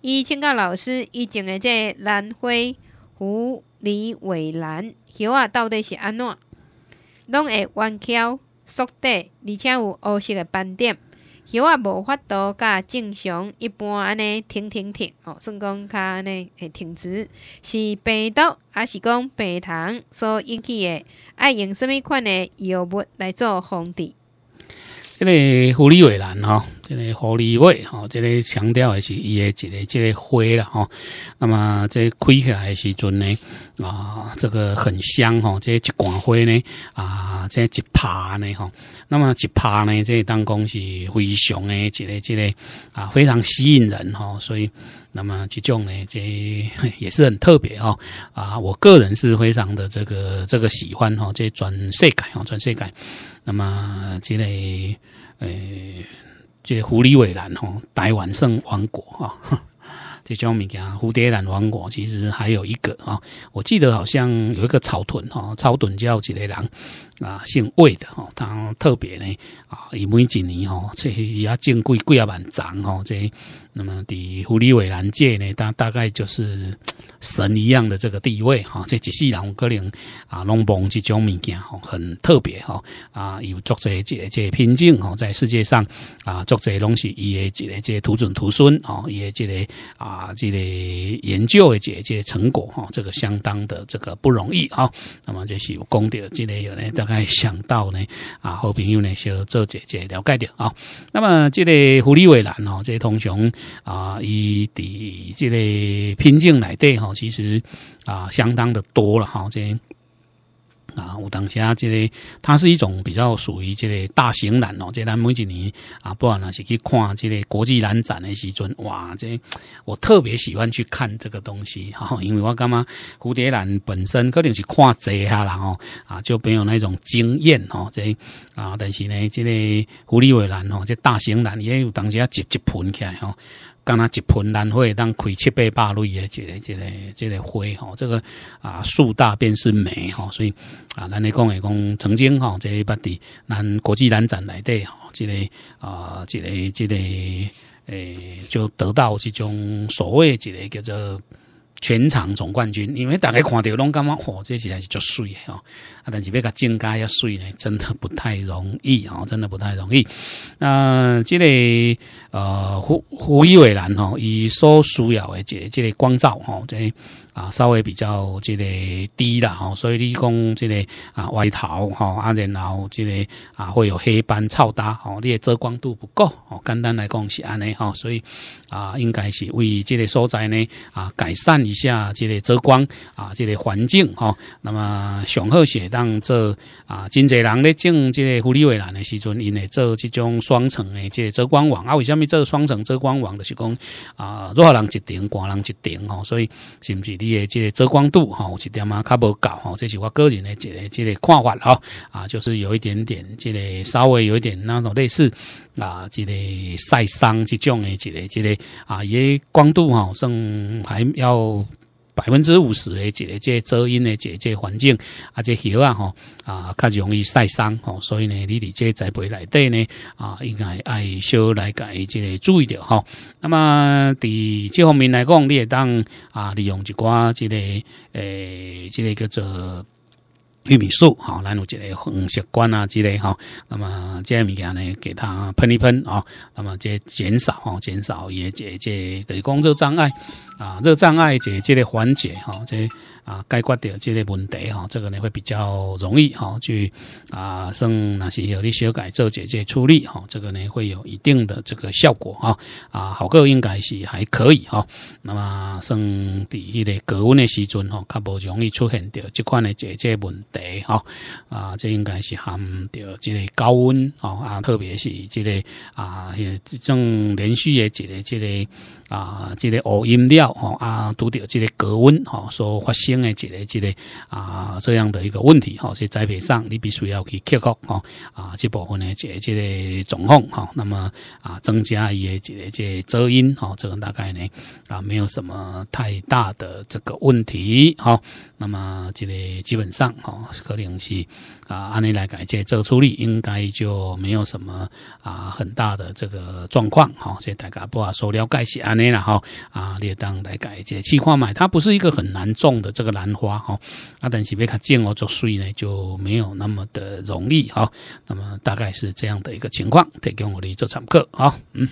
伊请教老师，伊种的这兰花狐狸尾兰，叶啊到底是安怎？拢会弯翘、缩短，而且有黑色的斑点，叶啊无法度甲正常一般安尼停停停吼算讲较安尼会停止，是病毒还是讲白糖所引起诶？爱用什物款的药物来做防治？这个狐狸尾兰吼。这个狐狸尾哈，这个强调的是伊的一个这个花啦哈。那么这开起来的时阵呢，啊，这个很香哈，这一管花呢，啊，这一趴呢哈，那么一趴呢，这当中是非常的，一个，一个啊，非常吸引人哈。所以，那么这种呢，这也是很特别哈。啊，我个人是非常的这个这个喜欢哈，这全世界哈，全世界。那么这类诶。这狐狸尾兰吼，台湾圣王国哈，这种物件蝴蝶兰王国其实还有一个啊，我记得好像有一个草屯吼，草屯叫一个人啊，姓魏的吼，他。特别呢啊，伊每一年吼，这也正规贵也蛮长吼。这那么，伫狐狸尾兰界呢，大大概就是神一样的这个地位哈。这一世人有可能啊，弄帮这种物件吼，很特别哈啊。有作者这这品种吼，在世界上啊，作者拢是伊的即个即徒子徒孙哦，的即个啊这个研究的即个成果哈，这个相当的这个不容易哈。那么这是有功德，这即有呢，大概想到呢啊。好朋友呢，小做姐姐了解掉啊。那么，这个狐狸委兰哦，这通常啊，以第这个瓶颈来对哈，其实啊，相当的多了哈这。啊，有当下这个它是一种比较属于这个大型兰哦，这类每一年啊，不然呢是去看这个国际兰展的时阵，哇，这我特别喜欢去看这个东西哈，因为我干嘛蝴蝶兰本身可能是看多下啦哈，啊就没有那种经验哈，这啊，但是呢，这个狐狸尾兰哦，这大型兰也有当下一一盆起来哈。刚刚一盆兰花，当开七八百八的一个一个一个花吼，这个啊，树大便是美吼，所以啊，咱来讲诶讲，曾经哈，在捌伫咱国际兰展内底吼，这个啊，这个这个诶，就得到这种所谓一个叫做。全场总冠军，因为大家看到拢感觉吼，这在是足水吼，啊，但是要个增加要水呢，真的不太容易吼，真的不太容易。那这个呃，胡胡依伟兰吼，以所需要的这这个光照吼，这啊稍微比较这个低啦吼，所以你讲这个啊歪头吼，啊然后这个啊会有黑斑超搭吼，你遮光度不够吼，简单来讲是安尼吼，所以啊应该是为这个所在呢啊改善。一下，即个遮光啊，即个环境哦。那么上好写当做啊，真济人咧种即个护理围栏的时阵，因咧做即种双层的即遮光网啊。为什么做双层遮光网？就是讲啊，弱人一顶，寒人一顶哦。所以是不是你的即遮光度哈，有点啊，较无够哦。这是我个人的即即个看法哦。啊，就是有一点点，即个稍微有一点那种类似。啊，一个晒伤这种的，一个一个啊，也光度哈，算还要百分之五十的个类这遮荫的这个环境啊，这叶啊哈啊，较容易晒伤吼。所以呢，你即这栽培内底呢啊，应该爱少来改这个注意着哈。那么，伫这方面来讲，你也当啊，利用一寡这个诶，这个叫做。玉米素，哈，然后这个嗯，血管啊之类，哈，那么这些物件呢，给它喷一喷，啊，那么这减少，哈，减少也解这对的工作障碍，啊，这个障碍解决的缓解，哈，这。啊，解决掉这类问题哈，这个呢会比较容易哈，去啊，算那些有哩修改做些这处理哈，这个呢会有一定的这个效果哈。啊，好果应该是还可以哈。那么算第一哩高温的时阵哈，较不容易出现的这款的解决问题哈。啊，这应该是含着这类高温哦啊，特别是这类啊，这种连续的这类这类啊，这类熬饮料哦啊，都着这类高温哦所发生。来解决这类啊这样的一个问题哈，在栽培上你必须要去克服哈啊这部分呢解决这类总控哈，那么啊增加一些解决遮阴哈，这个大概呢啊没有什么太大的这个问题哈。那么这个基本上哈，可能是啊按你来改这这个处理，应该就没有什么啊很大的这个状况哈。所以大家不要说了解是按你了哈啊，列当来改解，计划买它不是一个很难种的这个。兰花哈，那但是别看见我做祟呢就没有那么的容易哈，那么大概是这样的一个情况，提供我的这场课啊，嗯。